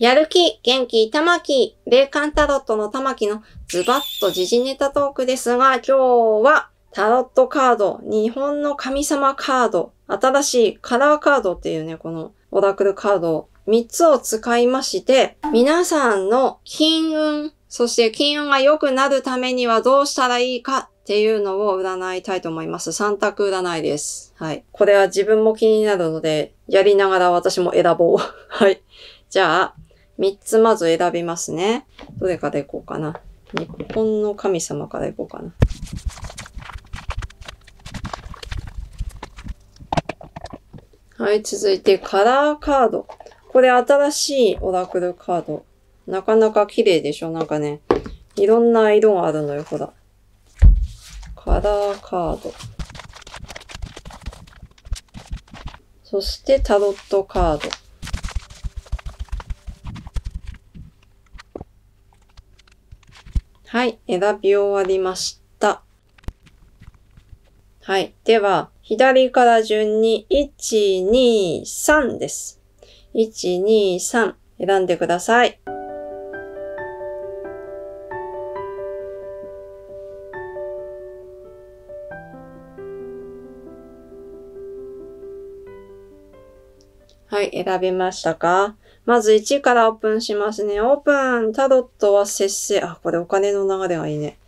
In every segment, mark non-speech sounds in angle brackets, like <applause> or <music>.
やる気、元気、玉木、霊感タロットの玉木のズバッと時事ネタトークですが、今日はタロットカード、日本の神様カード、新しいカラーカードっていうね、このオラクルカード3つを使いまして、皆さんの金運、そして金運が良くなるためにはどうしたらいいかっていうのを占いたいと思います。3択占いです。はい。これは自分も気になるので、やりながら私も選ぼう。<laughs> はい。じゃあ、3つまず選びますね。どれからいこうかな。日本の神様からいこうかな。はい、続いてカラーカード。これ新しいオラクルカード。なかなか綺麗でしょなんかね、いろんな色があるのよ、ほら。カラーカード。そしてタロットカード。はい、選び終わりました。はい。では、左から順に、1、2、3です。1、2、3選んでください。はい、選びましたかまず1からオープンしますね。オープンタロットは節制。あ、これお金の流れがいいね。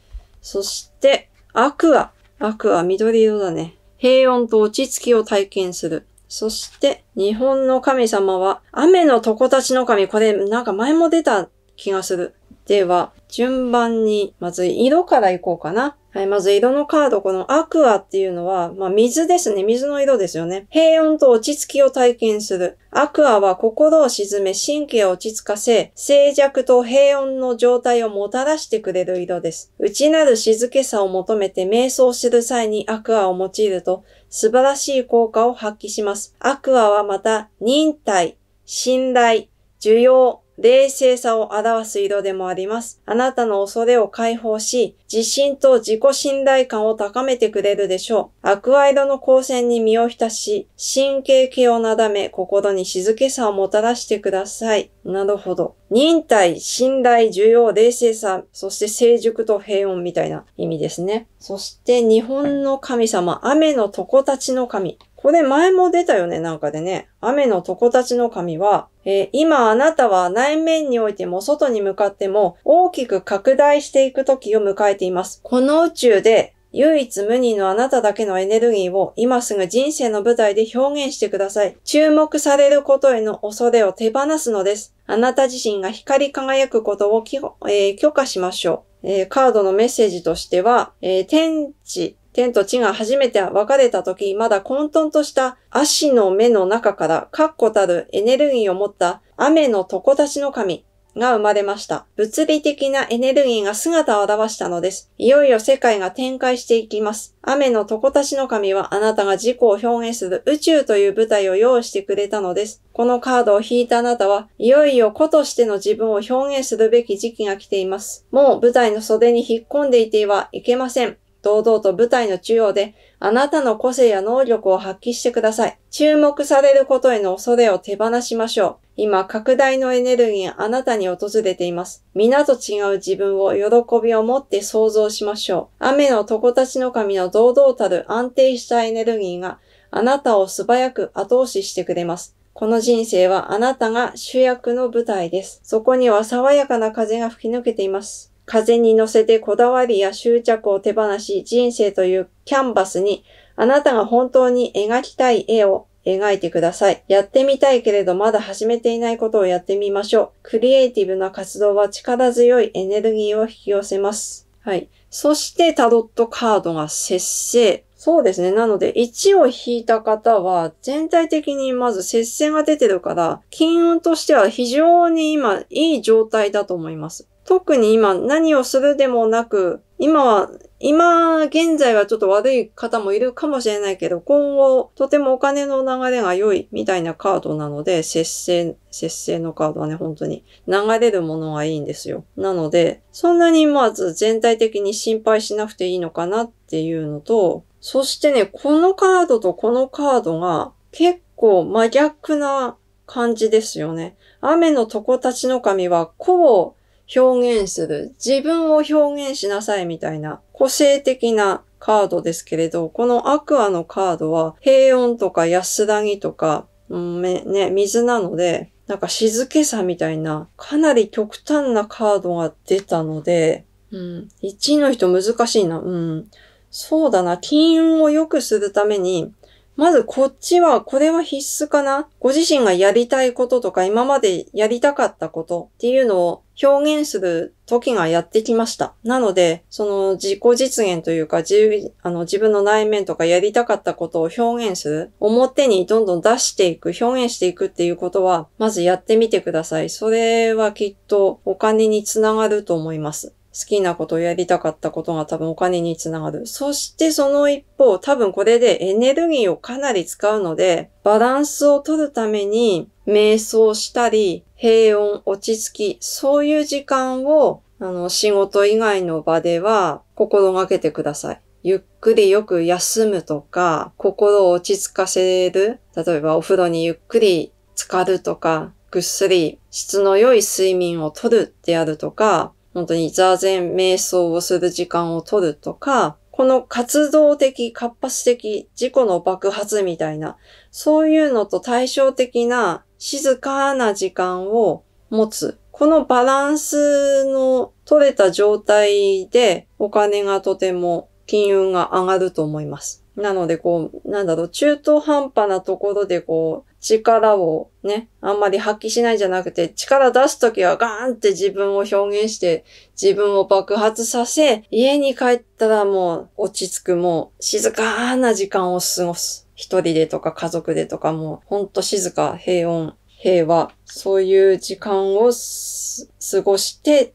そして、アクア。アクア、緑色だね。平穏と落ち着きを体験する。そして、日本の神様は、雨の床立ちの神。これ、なんか前も出た気がする。では、順番に、まず色からいこうかな。はい、まず色のカード、このアクアっていうのは、まあ水ですね。水の色ですよね。平穏と落ち着きを体験する。アクアは心を沈め、神経を落ち着かせ、静寂と平穏の状態をもたらしてくれる色です。内なる静けさを求めて瞑想する際にアクアを用いると、素晴らしい効果を発揮します。アクアはまた、忍耐、信頼、需要、冷静さを表す色でもあります。あなたの恐れを解放し、自信と自己信頼感を高めてくれるでしょう。アクア色の光線に身を浸し、神経系をなだめ、心に静けさをもたらしてください。なるほど。忍耐、信頼、需要、冷静さ、そして成熟と平穏みたいな意味ですね。そして日本の神様、雨の床たちの神。これ前も出たよね、なんかでね。雨の床たちの神は、えー、今あなたは内面においても外に向かっても大きく拡大していく時を迎えています。この宇宙で唯一無二のあなただけのエネルギーを今すぐ人生の舞台で表現してください。注目されることへの恐れを手放すのです。あなた自身が光り輝くことを、えー、許可しましょう、えー、カードのメッセージとしては、えー、天地天と地が初めて分かれた時、まだ混沌とした足の目の中から、確固たるエネルギーを持った雨の床立ちの神が生まれました。物理的なエネルギーが姿を現したのです。いよいよ世界が展開していきます。雨の床立ちの神はあなたが自己を表現する宇宙という舞台を用意してくれたのです。このカードを引いたあなたはいよいよ子としての自分を表現するべき時期が来ています。もう舞台の袖に引っ込んでいてはいけません。堂々と舞台の中央で、あなたの個性や能力を発揮してください。注目されることへの恐れを手放しましょう。今、拡大のエネルギーあなたに訪れています。皆と違う自分を喜びを持って想像しましょう。雨の床たちの神の堂々たる安定したエネルギーが、あなたを素早く後押ししてくれます。この人生はあなたが主役の舞台です。そこには爽やかな風が吹き抜けています。風に乗せてこだわりや執着を手放し、人生というキャンバスに、あなたが本当に描きたい絵を描いてください。やってみたいけれどまだ始めていないことをやってみましょう。クリエイティブな活動は力強いエネルギーを引き寄せます。はい。そしてタロットカードが節制。そうですね。なので、1を引いた方は、全体的にまず接制が出てるから、金運としては非常に今、いい状態だと思います。特に今何をするでもなく、今は、今現在はちょっと悪い方もいるかもしれないけど、今後とてもお金の流れが良いみたいなカードなので、節制、節制のカードはね、本当に流れるものがいいんですよ。なので、そんなにまず全体的に心配しなくていいのかなっていうのと、そしてね、このカードとこのカードが結構真逆な感じですよね。雨の床立ちの神は、こう、表現する、自分を表現しなさいみたいな個性的なカードですけれど、このアクアのカードは平穏とか安らぎとか、うんね、水なので、なんか静けさみたいな、かなり極端なカードが出たので、うん、1位の人難しいな、うん。そうだな、金運を良くするために、まずこっちは、これは必須かなご自身がやりたいこととか今までやりたかったことっていうのを表現する時がやってきました。なので、その自己実現というか、自あの自分の内面とかやりたかったことを表現する、表にどんどん出していく、表現していくっていうことは、まずやってみてください。それはきっとお金につながると思います。好きなことをやりたかったことが多分お金につながる。そしてその一方、多分これでエネルギーをかなり使うので、バランスを取るために瞑想したり、平穏、落ち着き、そういう時間を、あの、仕事以外の場では心がけてください。ゆっくりよく休むとか、心を落ち着かせる。例えばお風呂にゆっくり浸かるとか、ぐっすり質の良い睡眠をとるってやるとか、本当に座禅瞑想をする時間を取るとか、この活動的、活発的、事故の爆発みたいな、そういうのと対照的な静かな時間を持つ。このバランスの取れた状態でお金がとても金運が上がると思います。なので、こう、なんだろう、中途半端なところで、こう、力をね、あんまり発揮しないじゃなくて、力出すときはガーンって自分を表現して、自分を爆発させ、家に帰ったらもう落ち着く、もう静かな時間を過ごす。一人でとか家族でとかもう、ほんと静か、平穏、平和。そういう時間を過ごして、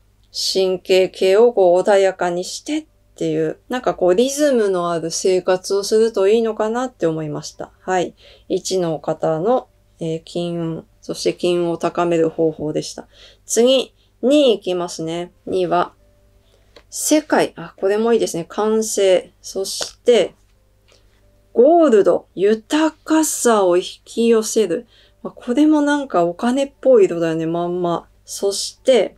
神経系をこう穏やかにしてっていう、なんかこうリズムのある生活をするといいのかなって思いました。はい。1の方の、えー、金運、そして金運を高める方法でした。次、2いきますね。2は、世界、あ、これもいいですね。完成。そして、ゴールド、豊かさを引き寄せる。まこれもなんかお金っぽい色だよね、まんま。そして、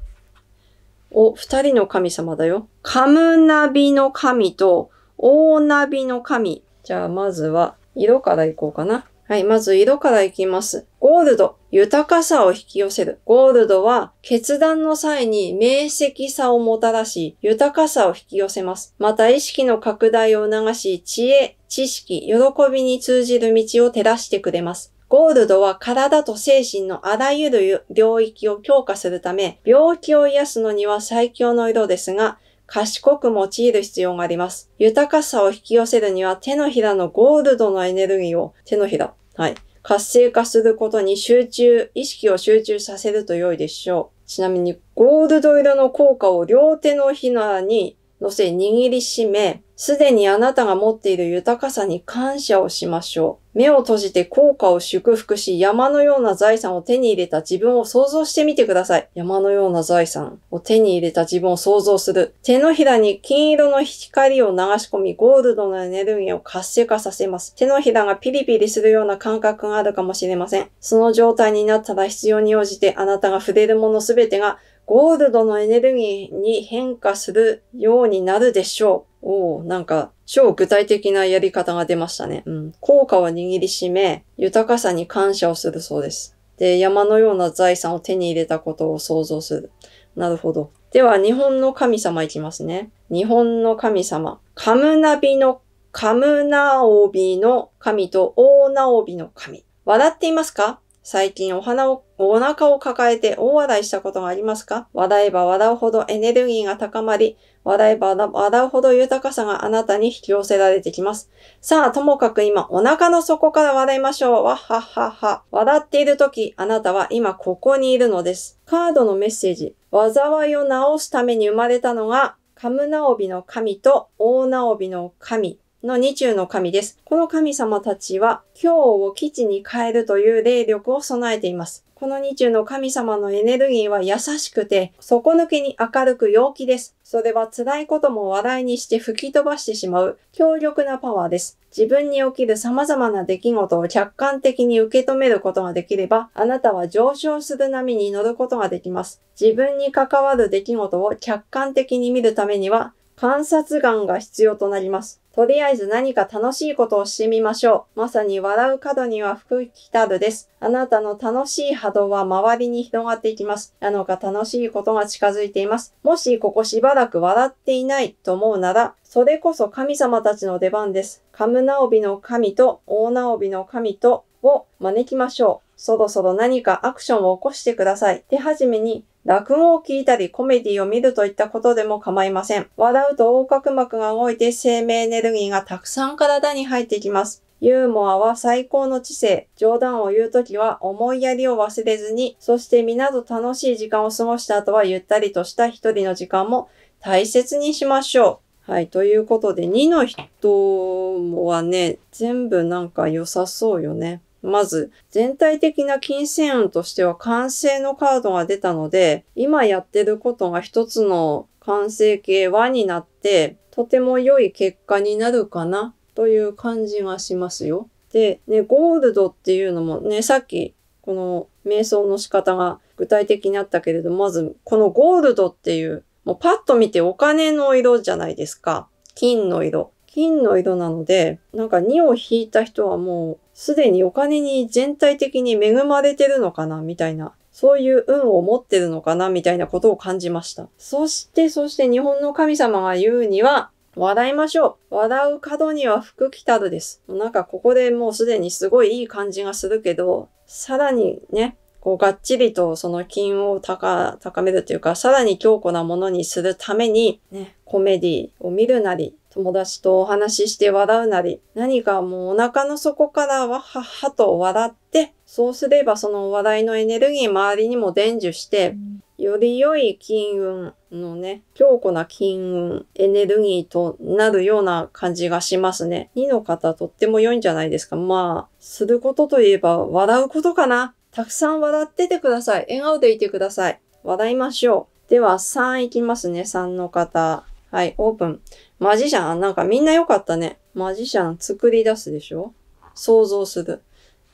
お、二人の神様だよ。カムナビの神と、オオナビの神。じゃあ、まずは、色からいこうかな。はい、まず色からいきます。ゴールド、豊かさを引き寄せる。ゴールドは、決断の際に明晰さをもたらし、豊かさを引き寄せます。また、意識の拡大を促し、知恵、知識、喜びに通じる道を照らしてくれます。ゴールドは体と精神のあらゆる領域を強化するため、病気を癒すのには最強の色ですが、賢く用いる必要があります。豊かさを引き寄せるには手のひらのゴールドのエネルギーを、手のひら、はい、活性化することに集中、意識を集中させると良いでしょう。ちなみに、ゴールド色の効果を両手のひらにのせ握りしめ、すでにあなたが持っている豊かさに感謝をしましょう。目を閉じて効果を祝福し、山のような財産を手に入れた自分を想像してみてください。山のような財産を手に入れた自分を想像する。手のひらに金色の光を流し込み、ゴールドのエネルギーを活性化させます。手のひらがピリピリするような感覚があるかもしれません。その状態になったら必要に応じてあなたが触れるものすべてがゴールドのエネルギーに変化するようになるでしょう。おおなんか、超具体的なやり方が出ましたね。うん。効果を握りしめ、豊かさに感謝をするそうです。で、山のような財産を手に入れたことを想像する。なるほど。では、日本の神様いきますね。日本の神様。カムナビの、カムナオビの神とオーナオビの神。笑っていますか最近お花をお腹を抱えて大笑いしたことがありますか笑えば笑うほどエネルギーが高まり、笑えば笑うほど豊かさがあなたに引き寄せられてきます。さあ、ともかく今、お腹の底から笑いましょう。わっはっはっは。笑っている時、あなたは今ここにいるのです。カードのメッセージ。災いを治すために生まれたのが、カムナオビの神と大ナオビの神。の二中の神です。この神様たちは、今日を基地に変えるという霊力を備えています。この二中の神様のエネルギーは優しくて、底抜けに明るく陽気です。それは辛いことも笑いにして吹き飛ばしてしまう強力なパワーです。自分に起きる様々な出来事を客観的に受け止めることができれば、あなたは上昇する波に乗ることができます。自分に関わる出来事を客観的に見るためには、観察眼が必要となります。とりあえず何か楽しいことをしてみましょう。まさに笑う角には福来たるです。あなたの楽しい波動は周りに広がっていきます。なのか楽しいことが近づいています。もしここしばらく笑っていないと思うなら、それこそ神様たちの出番です。カムナオビの神とオオナオビの神とを招きましょう。そろそろ何かアクションを起こしてください。手始めに落語を聞いたりコメディを見るといったことでも構いません。笑うと横隔膜が動いて生命エネルギーがたくさん体に入ってきます。ユーモアは最高の知性。冗談を言うときは思いやりを忘れずに、そして皆と楽しい時間を過ごした後はゆったりとした一人の時間も大切にしましょう。はい。ということで、2の人はね、全部なんか良さそうよね。まず、全体的な金銭運としては完成のカードが出たので、今やってることが一つの完成形和になって、とても良い結果になるかなという感じがしますよ。で、ね、ゴールドっていうのもね、さっきこの瞑想の仕方が具体的になったけれど、まずこのゴールドっていう、もうパッと見てお金の色じゃないですか。金の色。金の色なので、なんか2を引いた人はもうすでにお金に全体的に恵まれてるのかなみたいな、そういう運を持ってるのかなみたいなことを感じました。そして、そして日本の神様が言うには、笑いましょう。笑う角には福来たるです。なんかここでもうすでにすごいいい感じがするけど、さらにね、こうがっちりとその金を高めるというか、さらに強固なものにするために、ね、コメディを見るなり、友達とお話しして笑うなり、何かもうお腹の底からわははと笑って、そうすればその笑いのエネルギー周りにも伝授して、より良い金運のね、強固な金運、エネルギーとなるような感じがしますね。2の方とっても良いんじゃないですか。まあ、することといえば笑うことかな。たくさん笑っててください。笑顔でいてください。笑いましょう。では3いきますね、3の方。はい、オープン。マジシャン、なんかみんな良かったね。マジシャン作り出すでしょ想像する。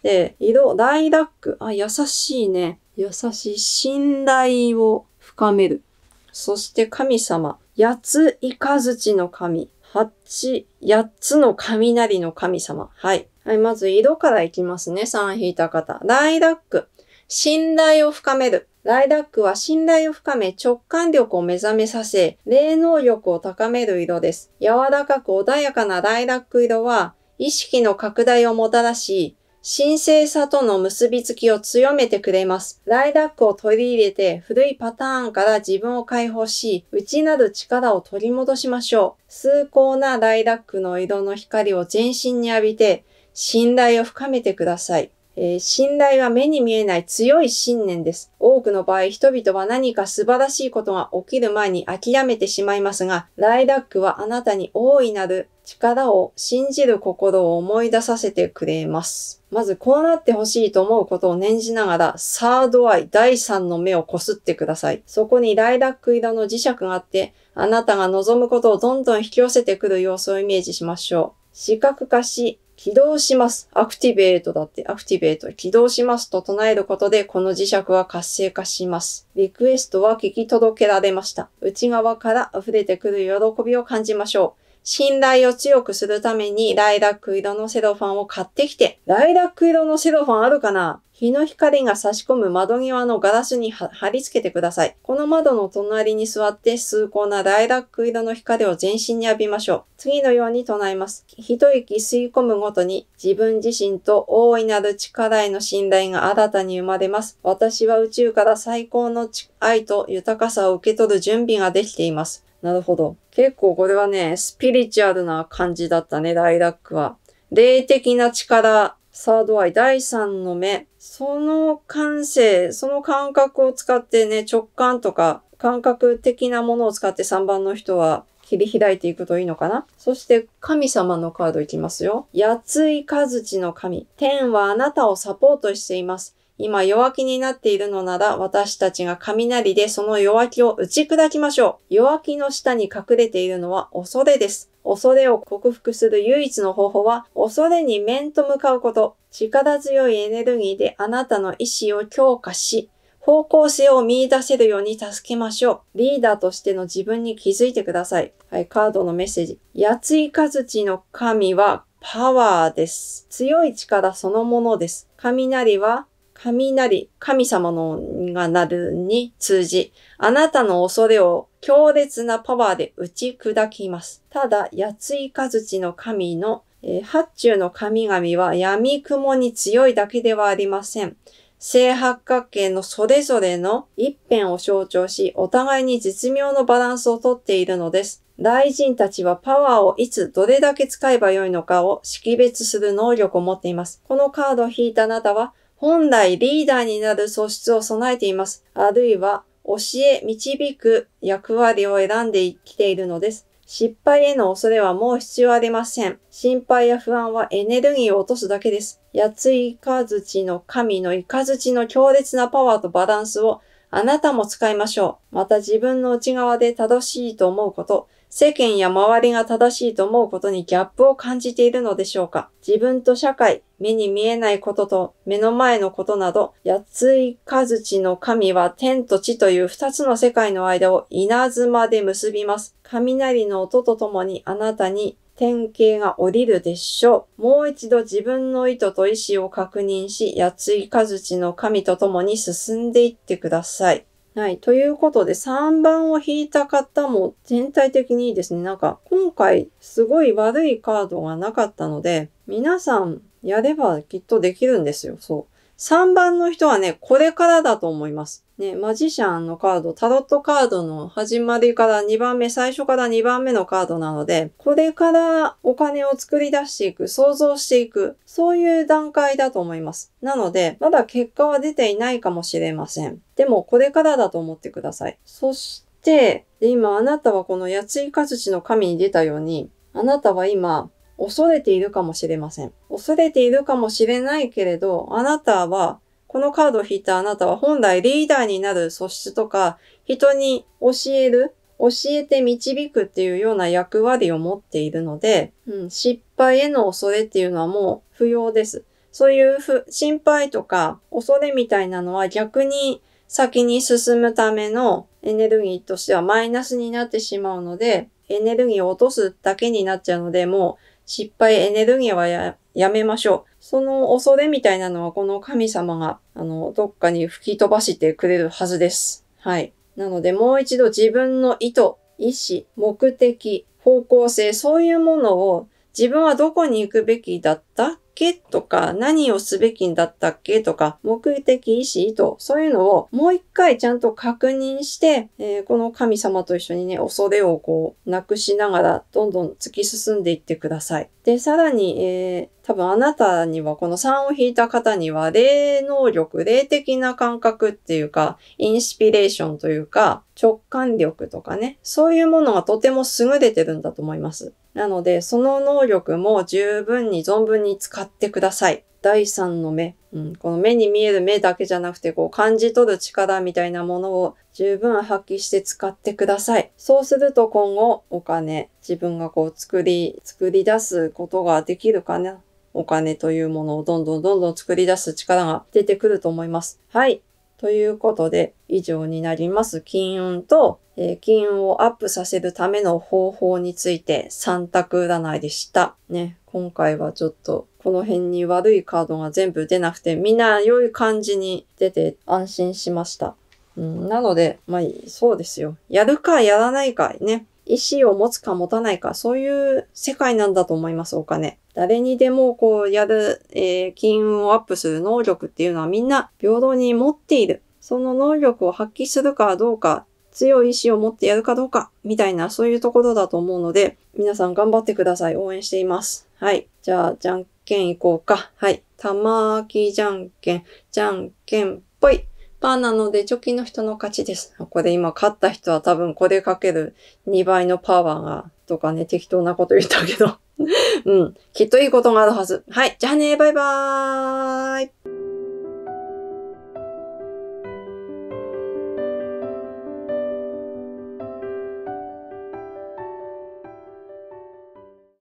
で、色、大ダック。あ、優しいね。優しい。信頼を深める。そして神様。八つ雷の神。八、八つの雷の神様。はい。はい、まず色からいきますね。3引いた方。大ダック。信頼を深める。ライダックは信頼を深め直感力を目覚めさせ、霊能力を高める色です。柔らかく穏やかなライダック色は、意識の拡大をもたらし、神聖さとの結びつきを強めてくれます。ライダックを取り入れて古いパターンから自分を解放し、内なる力を取り戻しましょう。崇高なライダックの色の光を全身に浴びて、信頼を深めてください。えー、信頼は目に見えない強い信念です。多くの場合、人々は何か素晴らしいことが起きる前に諦めてしまいますが、ライラックはあなたに大いなる力を信じる心を思い出させてくれます。まず、こうなってほしいと思うことを念じながら、サードアイ、第三の目をこすってください。そこにライラック色の磁石があって、あなたが望むことをどんどん引き寄せてくる様子をイメージしましょう。視覚化し、起動します。アクティベートだって、アクティベート、起動しますと唱えることで、この磁石は活性化します。リクエストは聞き届けられました。内側から溢れてくる喜びを感じましょう。信頼を強くするためにライラック色のセロファンを買ってきて、ライラック色のセロファンあるかな日の光が差し込む窓際のガラスに貼り付けてください。この窓の隣に座って崇高なライラック色の光を全身に浴びましょう。次のように唱えます。一息吸い込むごとに自分自身と大いなる力への信頼が新たに生まれます。私は宇宙から最高の愛と豊かさを受け取る準備ができています。なるほど。結構これはね、スピリチュアルな感じだったね、ライラックは。霊的な力、サードアイ、第三の目。その感性、その感覚を使ってね、直感とか感覚的なものを使って3番の人は切り開いていくといいのかなそして神様のカードいきますよ。八井いかの神。天はあなたをサポートしています。今弱気になっているのなら私たちが雷でその弱気を打ち砕きましょう。弱気の下に隠れているのは恐れです。恐れを克服する唯一の方法は恐れに面と向かうこと。力強いエネルギーであなたの意志を強化し、方向性を見出せるように助けましょう。リーダーとしての自分に気づいてください。はい、カードのメッセージ。八ついかずちの神はパワーです。強い力そのものです。雷は神なり、神様のがなるに通じ、あなたの恐れを強烈なパワーで打ち砕きます。ただ、八ついかずちの神の、えー、八中の神々は闇雲に強いだけではありません。正八角形のそれぞれの一辺を象徴し、お互いに絶妙のバランスをとっているのです。大臣たちはパワーをいつどれだけ使えばよいのかを識別する能力を持っています。このカードを引いたあなたは、本来リーダーになる素質を備えています。あるいは、教え、導く役割を選んで生きているのです。失敗への恐れはもう必要ありません。心配や不安はエネルギーを落とすだけです。八ついかづちの神の雷ちの強烈なパワーとバランスをあなたも使いましょう。また自分の内側で正しいと思うこと、世間や周りが正しいと思うことにギャップを感じているのでしょうか自分と社会、目に見えないことと目の前のことなど、安ついかずちの神は天と地という二つの世界の間を稲妻で結びます。雷の音とともにあなたに典型が降りるでしょう。もう一度自分の意図と意志を確認し、安ついかずちの神と共に進んでいってください。はい。ということで、3番を引いた方も全体的にですね、なんか今回すごい悪いカードがなかったので、皆さんやればきっとできるんですよ。そう。3番の人はね、これからだと思います。ね、マジシャンのカード、タロットカードの始まりから2番目、最初から2番目のカードなので、これからお金を作り出していく、想像していく、そういう段階だと思います。なので、まだ結果は出ていないかもしれません。でも、これからだと思ってください。そして、で今あなたはこの八井いかの神に出たように、あなたは今、恐れているかもしれません。恐れているかもしれないけれど、あなたは、このカードを引いたあなたは本来リーダーになる素質とか、人に教える、教えて導くっていうような役割を持っているので、うん、失敗への恐れっていうのはもう不要です。そういうふ心配とか恐れみたいなのは逆に先に進むためのエネルギーとしてはマイナスになってしまうので、エネルギーを落とすだけになっちゃうので、もう失敗、エネルギーはやめましょう。その恐れみたいなのはこの神様が、あの、どっかに吹き飛ばしてくれるはずです。はい。なのでもう一度自分の意図、意思、目的、方向性、そういうものを自分はどこに行くべきだったけとか、何をすべきだったっけとか、目的意思意図、そういうのをもう一回ちゃんと確認して、えー、この神様と一緒にね、恐れをこう、なくしながら、どんどん突き進んでいってください。で、さらに、えー多分あなたにはこの3を引いた方には霊能力、霊的な感覚っていうか、インスピレーションというか、直感力とかね、そういうものがとても優れてるんだと思います。なので、その能力も十分に存分に使ってください。第三の目、うん、この目に見える目だけじゃなくて、こう感じ取る力みたいなものを十分発揮して使ってください。そうすると今後お金、自分がこう作り、作り出すことができるかな、お金というものをどんどんどんどん作り出す力が出てくると思います。はい。ということで、以上になります。金運と、えー、金運をアップさせるための方法について3択占いでした。ね、今回はちょっとこの辺に悪いカードが全部出なくて、みんな良い感じに出て安心しました。うん、なので、まあそうですよ。やるかやらないかね。意思を持つか持たないか、そういう世界なんだと思います、お金。誰にでもこうやる、えー、金運をアップする能力っていうのはみんな平等に持っている。その能力を発揮するかどうか、強い意志を持ってやるかどうか、みたいなそういうところだと思うので、皆さん頑張ってください。応援しています。はい。じゃあ、じゃんけんいこうか。はい。玉木じゃんけん、じゃんけんぽい。パーなので貯金の人の勝ちです。これ今勝った人は多分これかける2倍のパワーが、とかね、適当なこと言ったけど <laughs> うん。きっといいことがあるはず。はい。じゃあね、バイバーイ。